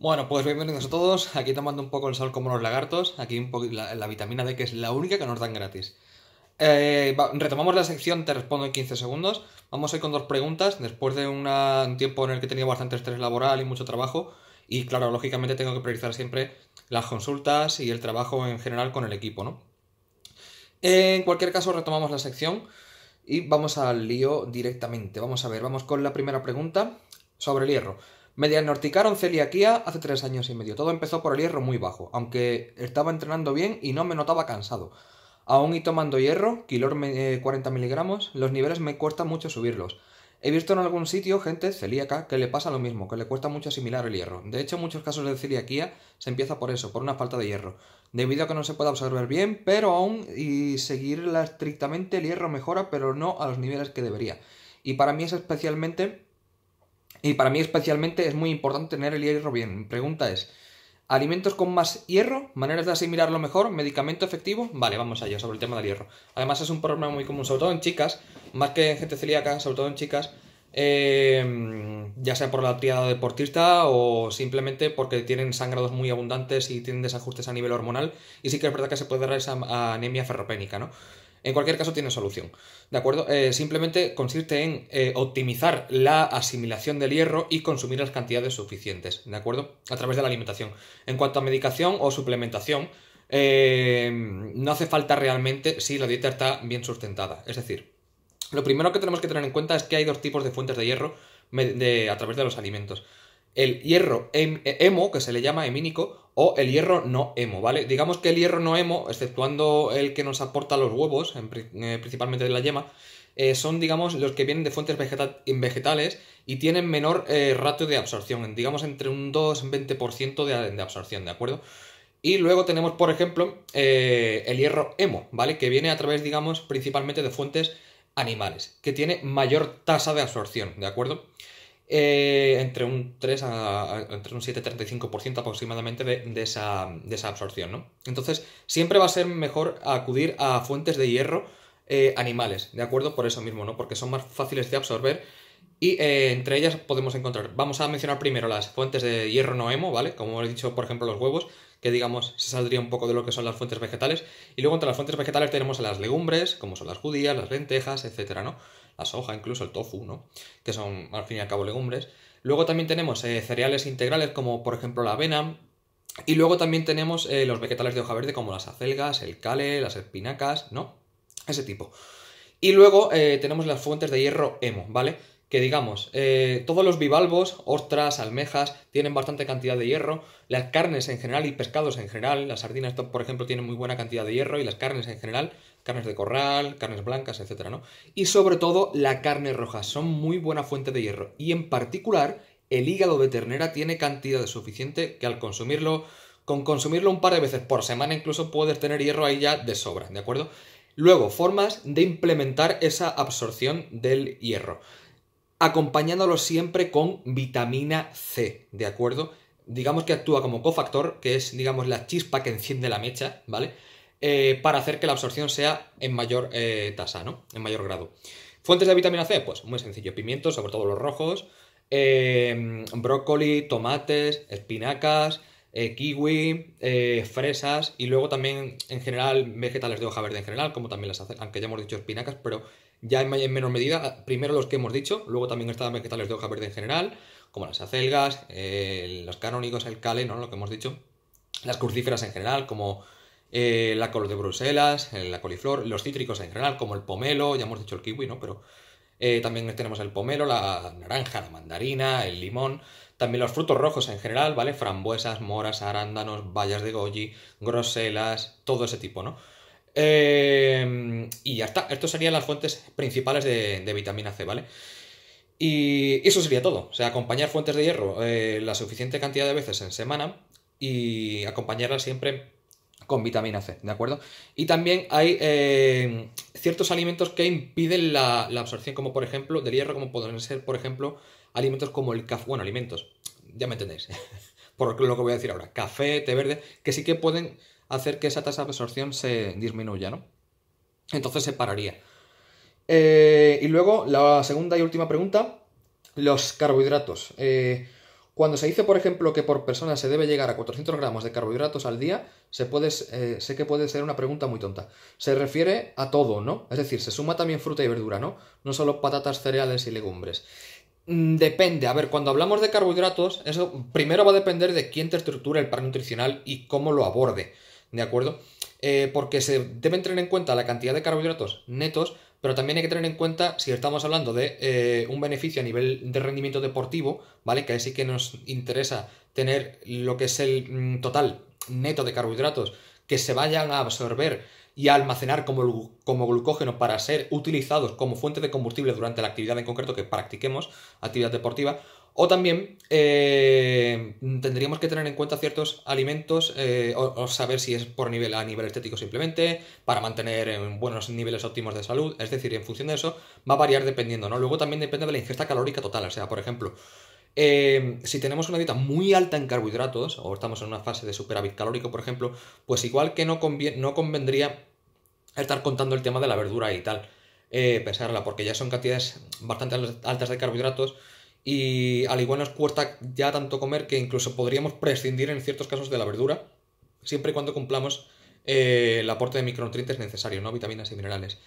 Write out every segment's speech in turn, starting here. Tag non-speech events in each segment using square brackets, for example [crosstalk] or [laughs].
Bueno, pues bienvenidos a todos. Aquí tomando un poco el sol como los lagartos. Aquí la, vitamina D, que es la única que nos dan gratis. Eh, retomamos la sección, te respondo en 15 segundos. Vamos a ir con dos preguntas. Después de un tiempo en el que he tenido bastante estrés laboral y mucho trabajo. Y claro, lógicamente tengo que priorizar siempre las consultas y el trabajo en general con el equipo, ¿no? Eh, en cualquier caso, retomamos la sección y vamos al lío directamente. Vamos a ver, vamos con la primera pregunta sobre el hierro. Me diagnosticaron celiaquía hace tres años y medio. Todo empezó por el hierro muy bajo, aunque estaba entrenando bien y no me notaba cansado. Aún y tomando hierro, Kilor 40 eh, miligramos, los niveles me cuesta mucho subirlos. He visto en algún sitio gente celíaca que le pasa lo mismo, que le cuesta mucho asimilar el hierro. De hecho, muchos casos de celiaquía se empieza por eso, por una falta de hierro. Debido a que no se puede absorber bien, pero aún y seguirla estrictamente, el hierro mejora, pero no a los niveles que debería. Y para mí es especialmente y para mí especialmente es muy importante tener el hierro bien. Mi pregunta es, alimentos con más hierro, maneras de asimilarlo mejor, medicamento efectivo. Vale, vamos allá sobre el tema del hierro. Además es un problema muy común, sobre todo en chicas, más que en gente celíaca, sobre todo en chicas, eh, ya sea por la actividad deportista o simplemente porque tienen sangrados muy abundantes y tienen desajustes a nivel hormonal. Y sí que es verdad que se puede dar esa anemia ferropénica, ¿no? En cualquier caso tiene solución, ¿de acuerdo? Eh, simplemente consiste en eh, optimizar la asimilación del hierro y consumir las cantidades suficientes, ¿de acuerdo? A través de la alimentación. En cuanto a medicación o suplementación, eh, no hace falta realmente si la dieta está bien sustentada. Es decir, lo primero que tenemos que tener en cuenta es que hay dos tipos de fuentes de hierro a través de los alimentos el hierro em, e, emo, que se le llama hemínico, o el hierro no emo, ¿vale? Digamos que el hierro no emo, exceptuando el que nos aporta los huevos, eh, principalmente de la yema, eh, son, digamos, los que vienen de fuentes vegetales y tienen menor eh, ratio de absorción, digamos entre un 2 y 20% de, de, absorción, ¿de acuerdo? Y luego tenemos, por ejemplo, el hierro emo ¿vale? Que viene a través, digamos, principalmente de fuentes animales, que tiene mayor tasa de absorción, ¿de acuerdo? Eh, entre un 3 a, entre un 7-35% aproximadamente de, esa, de, esa, absorción, ¿no? Entonces, siempre va a ser mejor acudir a fuentes de hierro eh, animales, ¿de acuerdo? Por eso mismo, ¿no? Porque son más fáciles de absorber y eh, entre ellas podemos encontrar, vamos a mencionar primero las fuentes de hierro no hemo, ¿vale? Como he dicho, por ejemplo, los huevos, que digamos se saldría un poco de lo que son las fuentes vegetales. Y luego entre las fuentes vegetales tenemos las legumbres, como son las judías, las lentejas, etcétera, ¿no? la soja, incluso el tofu, ¿no? Que son al fin y al cabo legumbres. Luego también tenemos eh, cereales integrales como por ejemplo la avena. Y luego también tenemos eh, los vegetales de hoja verde como las acelgas, el cale, las espinacas, ¿no? Ese tipo. Y luego eh, tenemos las fuentes de hierro hemo, ¿vale? que digamos, eh, todos los bivalvos, ostras, almejas, tienen bastante cantidad de hierro, las carnes en general y pescados en general, las sardinas, por ejemplo, tienen muy buena cantidad de hierro y las carnes en general, carnes de corral, carnes blancas, etcétera, ¿no? Y sobre todo la carne roja, son muy buena fuente de hierro y en particular el hígado de ternera tiene cantidad suficiente que al consumirlo, con consumirlo un par de veces por semana incluso puedes tener hierro ahí ya de sobra, ¿de acuerdo? Luego, formas de implementar esa absorción del hierro acompañándolo siempre con vitamina C, ¿de acuerdo? Digamos que actúa como cofactor, que es, digamos, la chispa que enciende la mecha, ¿vale? Eh, para hacer que la absorción sea en mayor eh, tasa, ¿no? En mayor grado. Fuentes de vitamina C, pues muy sencillo, pimientos, sobre todo los rojos, em, brócoli, tomates, espinacas, eh, kiwi, fresas y luego también en general vegetales de hoja verde en general, como también las hacen, aunque ya hemos dicho espinacas, pero ya en, menor medida, ah, primero los que hemos dicho, luego también están vegetales de hoja verde en general, como las acelgas, los canónicos, el cale, ¿no? lo que hemos dicho, las crucíferas en general, como eh, la col de Bruselas, la coliflor, los cítricos en general, como el pomelo, ya hemos dicho el kiwi, ¿no? Pero eh, también tenemos el pomelo, la naranja, la mandarina, el limón, también los frutos rojos en general, ¿vale? Frambuesas, moras, arándanos, bayas de goji, groselas, todo ese tipo, ¿no? Eh, y ya está. Estas serían las fuentes principales de, vitamina C, ¿vale? Y eso sería todo. O sea, acompañar fuentes de hierro eh, la suficiente cantidad de veces en semana y acompañarlas siempre con vitamina C, ¿de acuerdo? Y también hay eh, ciertos alimentos que impiden la, la, absorción, como por ejemplo, del hierro, como podrían ser, por ejemplo, alimentos como el café. Bueno, alimentos, ya me entendéis. [laughs] por lo que voy a decir ahora. Café, té verde, que sí que pueden hacer que esa tasa de absorción se disminuya, ¿no? Entonces se pararía. Eh, y luego, la segunda y última pregunta, los carbohidratos. Eh, cuando se dice, por ejemplo, que por persona se debe llegar a 400 gramos de carbohidratos al día, se eh, sé que puede ser una pregunta muy tonta. Se refiere a todo, ¿no? Es decir, se suma también fruta y verdura, ¿no? No solo patatas, cereales y legumbres. Mm, depende, a ver, cuando hablamos de carbohidratos, eso primero va a depender de quién te estructura el plan nutricional y cómo lo aborde. ¿de acuerdo? Eh, porque se deben tener en cuenta la cantidad de carbohidratos netos, pero también hay que tener en cuenta, si estamos hablando de eh, un beneficio a nivel de rendimiento deportivo, ¿vale? Que ahí sí que nos interesa tener lo que es el mm, total neto de carbohidratos que se vayan a absorber y a almacenar como, como glucógeno para ser utilizados como fuente de combustible durante la actividad en concreto que practiquemos, actividad deportiva, o también eh, Em, tendríamos que tener en cuenta ciertos alimentos eh, o, saber si es por nivel a nivel estético simplemente, para mantener buenos niveles óptimos de salud, es decir, en función de eso va a variar dependiendo, ¿no? Luego también depende de la ingesta calórica total, o sea, por ejemplo, em, si tenemos una dieta muy alta en carbohidratos, o estamos en una fase de superávit calórico, por ejemplo, pues igual que no, no convendría estar contando el tema de la verdura y tal, eh, pensarla, porque ya son cantidades bastante altas de carbohidratos, y al igual nos cuesta ya tanto comer que incluso podríamos prescindir en ciertos casos de la verdura, siempre y cuando cumplamos eh, el aporte de micronutrientes necesario, ¿no? Vitaminas y minerales.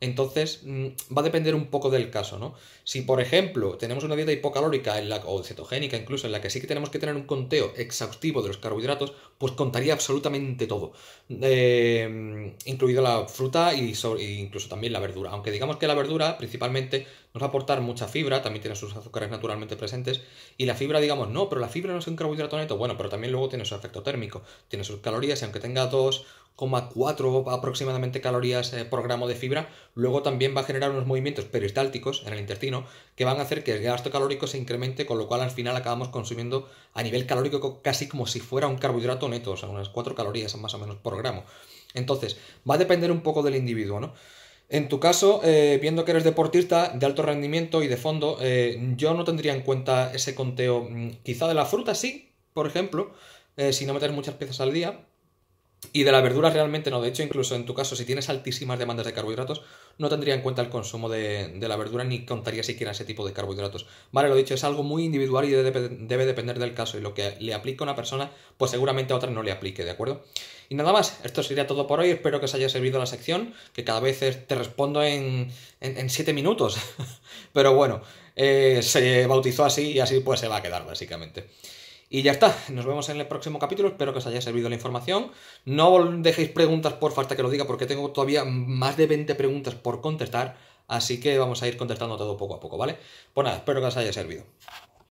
Entonces, mm, va a depender un poco del caso, ¿no? Si, por ejemplo, tenemos una dieta hipocalórica en la, o cetogénica incluso, en la que sí que tenemos que tener un conteo exhaustivo de los carbohidratos, pues contaría absolutamente todo, incluida em, incluido la fruta y e incluso también la verdura. Aunque digamos que la verdura principalmente va a aportar mucha fibra, también tiene sus azúcares naturalmente presentes, y la fibra, digamos, no, pero la fibra no es un carbohidrato neto, bueno, pero también luego tiene su efecto térmico, tiene sus calorías, y aunque tenga 2,4 aproximadamente calorías eh, por gramo de fibra, luego también va a generar unos movimientos peristálticos en el intestino que van a hacer que el gasto calórico se incremente, con lo cual al final acabamos consumiendo a nivel calórico casi como si fuera un carbohidrato neto, o sea, unas 4 calorías más o menos por gramo. Entonces, va a depender un poco del individuo, ¿no? En tu caso, eh, viendo que eres deportista de alto rendimiento y de fondo, eh, yo no tendría en cuenta ese conteo, mm, quizá de la fruta sí, por ejemplo, eh, si no metes muchas piezas al día, y de la verdura realmente no. De hecho, incluso en tu caso, si tienes altísimas demandas de carbohidratos, no tendría en cuenta el consumo de, la verdura ni contaría siquiera ese tipo de carbohidratos. Vale, lo dicho, es algo muy individual y debe, depender del caso. Y lo que le aplique a una persona, pues seguramente a otra no le aplique, ¿de acuerdo? Y nada más, esto sería todo por hoy. Espero que os haya servido la sección, que cada vez te respondo en 7 en, minutos. [laughs] Pero bueno, eh, se bautizó así y así pues se va a quedar, básicamente. Y ya está, nos vemos en el próximo capítulo, espero que os haya servido la información. No dejéis preguntas por falta que lo diga porque tengo todavía más de 20 preguntas por contestar, así que vamos a ir contestando todo poco a poco, ¿vale? Pues nada, espero que os haya servido.